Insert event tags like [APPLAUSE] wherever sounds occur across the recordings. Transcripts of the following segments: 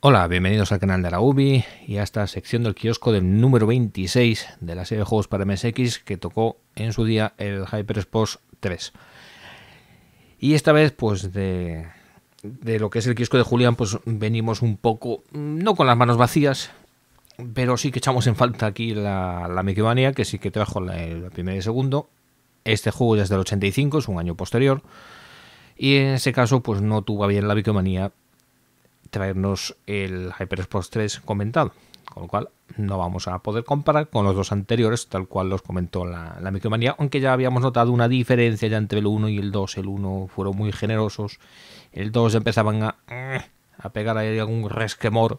Hola, bienvenidos al canal de la UBI y a esta sección del kiosco del número 26 de la serie de juegos para MSX que tocó en su día el Hyper Sports 3. Y esta vez, pues de, de lo que es el kiosco de Julián, pues venimos un poco, mm, no con las manos vacías, pero sí que echamos en falta aquí la, la que sí que trajo la, el primer y segundo. Este juego desde es del 85, es un año posterior. Y en ese caso, pues no tuvo bien la Mickey traernos el HyperSport 3 comentado. Con lo cual no vamos a poder comparar con los dos anteriores, tal cual los comentó la, la micromanía, aunque ya habíamos notado una diferencia ya entre el 1 y el 2. El 1 fueron muy generosos, el 2 empezaban mm, a, pegar ahí algún resquemor,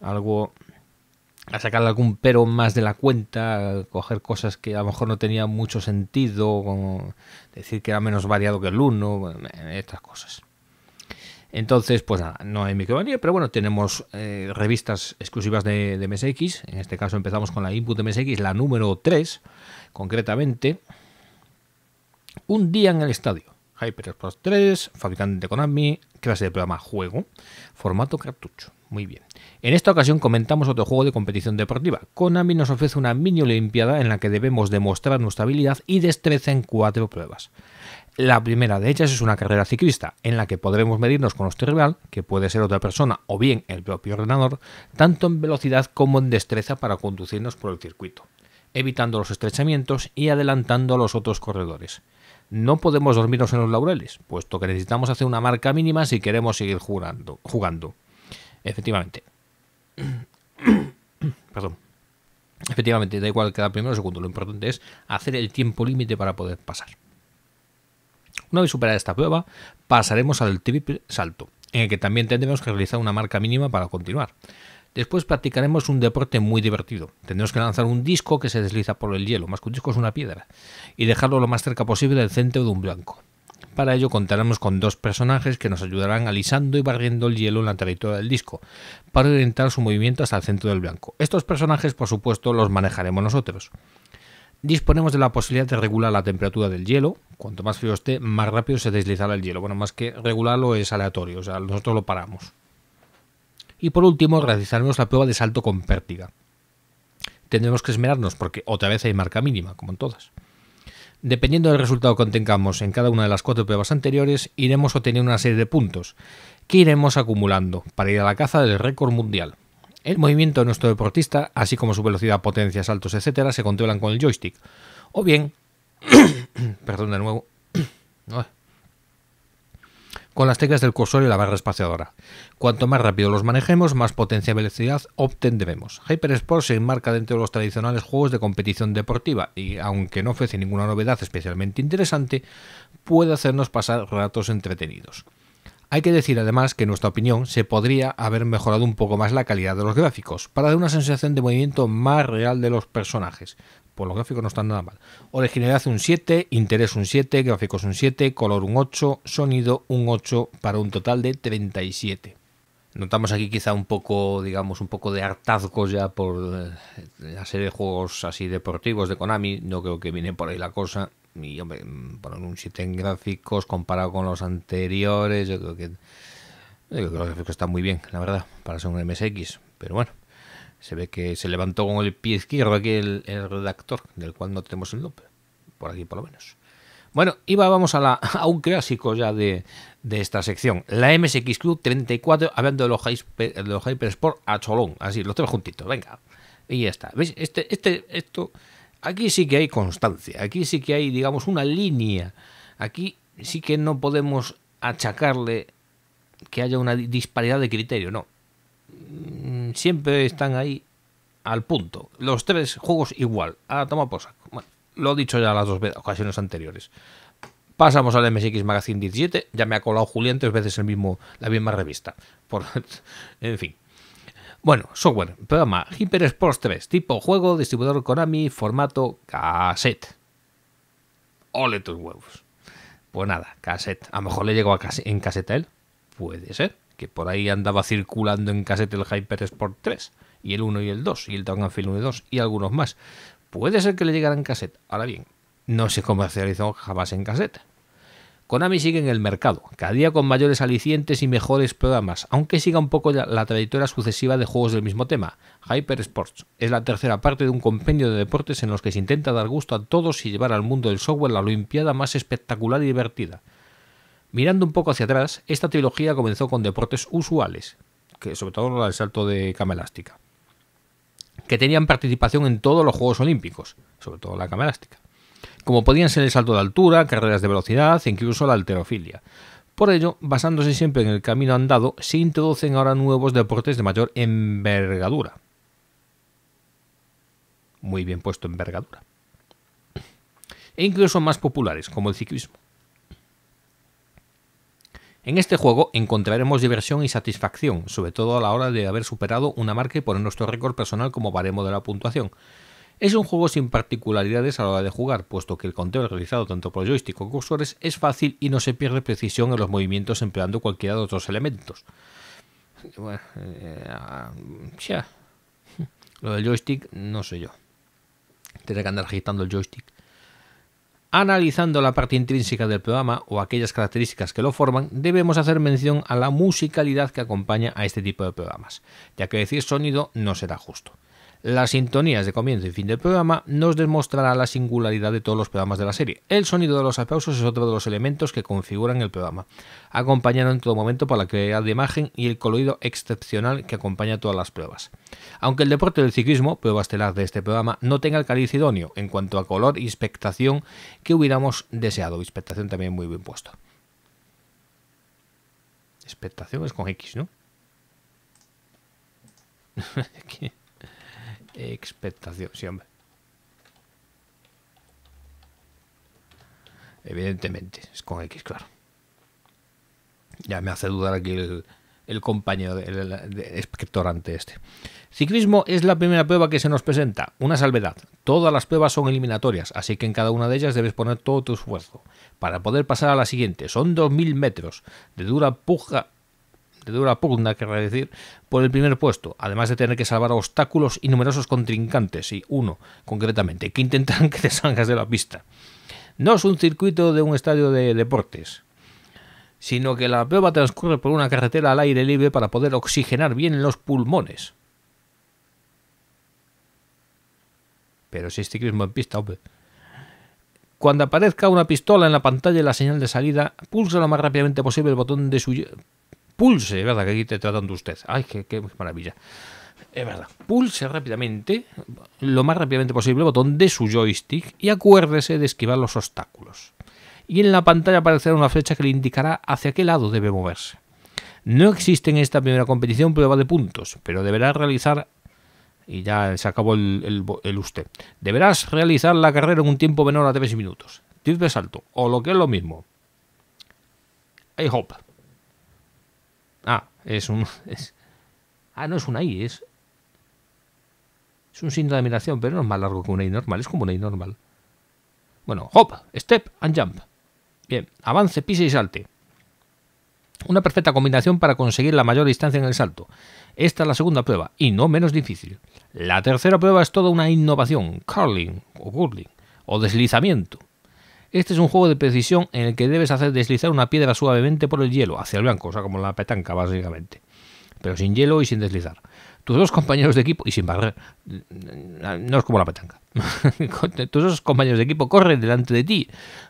algo a sacar algún pero más de la cuenta, coger cosas que a lo mejor no tenían mucho sentido, decir que era menos variado que el 1, estas cosas. Entonces, pues nada, no hay micromanía, pero bueno, tenemos eh, revistas exclusivas de, MSX. En este caso empezamos con la Input de MSX, la número 3, concretamente. Un día en el estadio. Hyper Express 3, fabricante de Konami, clase de programa juego, formato cartucho. Muy bien. En esta ocasión comentamos otro juego de competición deportiva. Konami nos ofrece una mini olimpiada en la que debemos demostrar nuestra habilidad y destreza en cuatro pruebas. La primera de ellas es una carrera ciclista, en la que podremos medirnos con nuestro rival, que puede ser otra persona o bien el propio ordenador, tanto en velocidad como en destreza para conducirnos por el circuito, evitando los estrechamientos y adelantando a los otros corredores. No podemos dormirnos en los laureles, puesto que necesitamos hacer una marca mínima si queremos seguir jugando. jugando. Efectivamente. [COUGHS] Perdón. Efectivamente, da igual que cada primero o segundo. Lo importante es hacer el tiempo límite para poder pasar. Una vez superada esta prueba, pasaremos al triple salto, en el que también tendremos que realizar una marca mínima para continuar. Después practicaremos un deporte muy divertido. Tendremos que lanzar un disco que se desliza por el hielo, más que un disco es una piedra, y dejarlo lo más cerca posible del centro de un blanco. Para ello contaremos con dos personajes que nos ayudarán alisando y barriendo el hielo en la trayectoria del disco, para orientar su movimiento hasta el centro del blanco. Estos personajes, por supuesto, los manejaremos nosotros. Disponemos de la posibilidad de regular la temperatura del hielo. Cuanto más frío esté, más rápido se deslizará el hielo. Bueno, más que regularlo es aleatorio, o sea, nosotros lo paramos. Y por último, realizaremos la prueba de salto con pértiga. Tendremos que esmerarnos porque otra vez hay marca mínima, como en todas. Dependiendo del resultado que obtengamos en cada una de las cuatro pruebas anteriores, iremos obteniendo una serie de puntos que iremos acumulando para ir a la caza del récord mundial. El movimiento de nuestro deportista, así como su velocidad, potencia, saltos, etcétera, se controlan con el joystick. O bien, [COUGHS] perdón de nuevo, [COUGHS] con las teclas del cursor y la barra espaciadora. Cuanto más rápido los manejemos, más potencia y velocidad obtendremos. Hypersport se enmarca dentro de los tradicionales juegos de competición deportiva y, aunque no ofrece ninguna novedad especialmente interesante, puede hacernos pasar ratos entretenidos. Hay que decir además que en nuestra opinión se podría haber mejorado un poco más la calidad de los gráficos, para dar una sensación de movimiento más real de los personajes, por los gráficos no están nada mal. Originalidad un 7, interés un 7, gráficos un 7, color un 8, sonido un 8 para un total de 37. Notamos aquí quizá un poco, digamos, un poco de hartazgos ya por eh, la serie de juegos así deportivos de Konami. No creo que viene por ahí la cosa. Y hombre, poner un 7 en gráficos comparado con los anteriores, yo creo que, yo creo que los gráficos están muy bien, la verdad, para ser un MSX. Pero bueno. Se ve que se levantó con el pie izquierdo aquí el, redactor, del cual no tenemos el loop por aquí por lo menos. Bueno, y vamos a, la, a un clásico ya de, esta sección. La MSX Club 34, hablando de los, hyper, de los Hypersport a Cholón. Así, los tenemos juntitos, venga. Y ya está. ¿Veis? Este, este, esto, aquí sí que hay constancia. Aquí sí que hay, digamos, una línea. Aquí sí que no podemos achacarle que haya una disparidad de criterio. No, Mm, siempre están ahí al punto. Los tres juegos igual. A toma por lo he dicho ya las dos ocasiones anteriores. Pasamos al MSX Magazine 17. Ya me ha colado Julián tres veces el mismo, la misma revista. Por, [LAUGHS] en fin. Bueno, software. Programa Hyper Sports 3. Tipo juego, distribuidor Konami, formato cassette. Ole tus huevos. Pues nada, cassette. A lo mejor le llegó a en cassette a él. Puede ser que por ahí andaba circulando en casete el Hyper Sport 3 y el 1 y el 2 y el Dragon 1 y 2 y algunos más. Puede ser que le llegara en cassette. Ahora bien, no se comercializó jamás en cassette. Konami sigue en el mercado, cada día con mayores alicientes y mejores programas, aunque siga un poco la trayectoria sucesiva de juegos del mismo tema. Hyper Sports es la tercera parte de un compendio de deportes en los que se intenta dar gusto a todos y llevar al mundo del software la Olimpiada más espectacular y divertida. Mirando un poco hacia atrás, esta trilogía comenzó con deportes usuales, que sobre todo el salto de cama elástica, que tenían participación en todos los Juegos Olímpicos, sobre todo la cama elástica, como podían ser el salto de altura, carreras de velocidad e incluso la alterofilia. Por ello, basándose siempre en el camino andado, se introducen ahora nuevos deportes de mayor envergadura. Muy bien puesto envergadura. E incluso más populares, como el ciclismo. En este juego encontraremos diversión y satisfacción, sobre todo a la hora de haber superado una marca y poner nuestro récord personal como baremo de la puntuación. Es un juego sin particularidades a la hora de jugar, puesto que el conteo realizado tanto por joystick como cursores es fácil y no se pierde precisión en los movimientos empleando cualquiera de otros elementos. Eh, ah, ya. Lo del joystick, no sé yo. Tendré que andar agitando el joystick. Analizando la parte intrínseca del programa o aquellas características que lo forman, debemos hacer mención a la musicalidad que acompaña a este tipo de programas, ya que decir sonido no será justo. Las sintonías de comienzo y fin del programa nos demostrará la singularidad de todos los programas de la serie. El sonido de los aplausos es otro de los elementos que configuran el programa, acompañado en todo momento por la claridad de imagen y el colorido excepcional que acompaña todas las pruebas. Aunque el deporte del ciclismo, prueba estelar de este programa, no tenga el cariz idóneo en cuanto a color y expectación que hubiéramos deseado, expectación también muy bien puesto. Expectación es con X, ¿no? [LAUGHS] Expectación, sí, hombre. Evidentemente, es con X, claro. Ya me hace dudar aquí el, compañero, el, inspector ante este. Ciclismo es la primera prueba que se nos presenta. Una salvedad. Todas las pruebas son eliminatorias, así que en cada una de ellas debes poner todo tu esfuerzo. Para poder pasar a la siguiente, son 2.000 metros de dura puja, de dura pugna, querrá decir, por el primer puesto, además de tener que salvar obstáculos y numerosos contrincantes, y uno concretamente, que intentan [LAUGHS] que te salgas de la pista. No es un circuito de un estadio de deportes, sino que la prueba transcurre por una carretera al aire libre para poder oxigenar bien los pulmones. Pero si es este ciclismo en pista, Cuando aparezca una pistola en la pantalla y la señal de salida, pulsa lo más rápidamente posible el botón de su pulse, verdad que aquí te tratan de usted. Ay, qué, maravilla. Es verdad. Pulse rápidamente, lo más rápidamente posible, el botón de su joystick y acuérdese de esquivar los obstáculos. Y en la pantalla aparecerá una flecha que le indicará hacia qué lado debe moverse. No existe en esta primera competición prueba de puntos, pero deberá realizar y ya se acabó el, usted. Deberás realizar la carrera en un tiempo menor a 3 minutos. Tip de salto, o lo que es lo mismo. I hope. Es un. [LAUGHS] Es, ah, no, es un I, es. Es un signo de admiración, pero no es más largo que un I normal, es como un I normal. Bueno, hop, step and jump. Bien, avance, pise y salte. Una perfecta combinación para conseguir la mayor distancia en el salto. Esta es la segunda prueba, y no menos difícil. La tercera prueba es toda una innovación, curling o curling, o deslizamiento. Este es un juego de precisión en el que debes hacer deslizar una piedra suavemente por el hielo, hacia el blanco, o sea, como la petanca básicamente, pero sin hielo y sin deslizar. Tus dos compañeros de equipo, y sin barrer, no es como la petanca, [LAUGHS] tus dos compañeros de equipo corren delante de ti,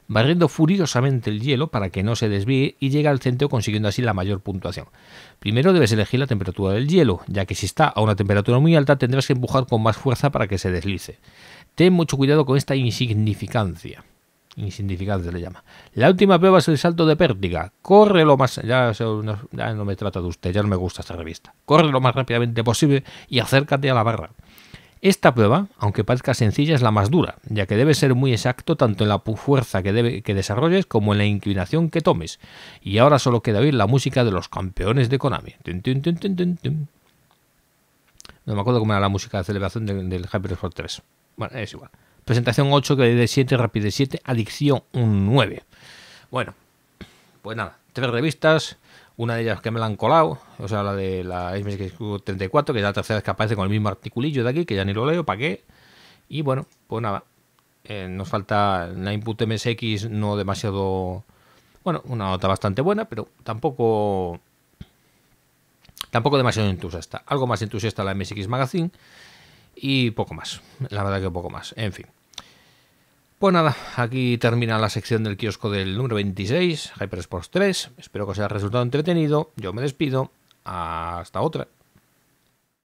barriendo furiosamente el hielo para que no se desvíe y llega al centro consiguiendo así la mayor puntuación. Primero debes elegir la temperatura del hielo, ya que si está a una temperatura muy alta tendrás que empujar con más fuerza para que se deslice. Ten mucho cuidado con esta insignificancia insignificante se le llama. La última prueba es el salto de pérdida Corre lo más. Ya, no me trata de usted, ya no me gusta esta revista. Corre lo más rápidamente posible y acércate a la barra. Esta prueba, aunque parezca sencilla, es la más dura, ya que debe ser muy exacto tanto en la fuerza que, que desarrolles como en la inclinación que tomes. Y ahora solo queda oír la música de los campeones de Konami. no me acuerdo cómo era la música de celebración del, HyperSport 3. Bueno, es igual. Presentación 8, que de 7, rapide 7, adicción un 9. Bueno, pues nada, tres revistas, una de ellas que me la han colado, o sea, la de la msxq 34, que es la tercera vez que aparece con el mismo articulillo de aquí, que ya ni lo leo, ¿para qué? Y bueno, pues nada, eh, nos falta la Input MSX no demasiado... Bueno, una nota bastante buena, pero tampoco... Tampoco demasiado entusiasta. Algo más entusiasta la MSX Magazine, y poco más, la verdad que poco más. En fin. Pues nada, aquí termina la sección del kiosco del número 26, Sports 3. Espero que os haya resultado entretenido. Yo me despido. Hasta otra.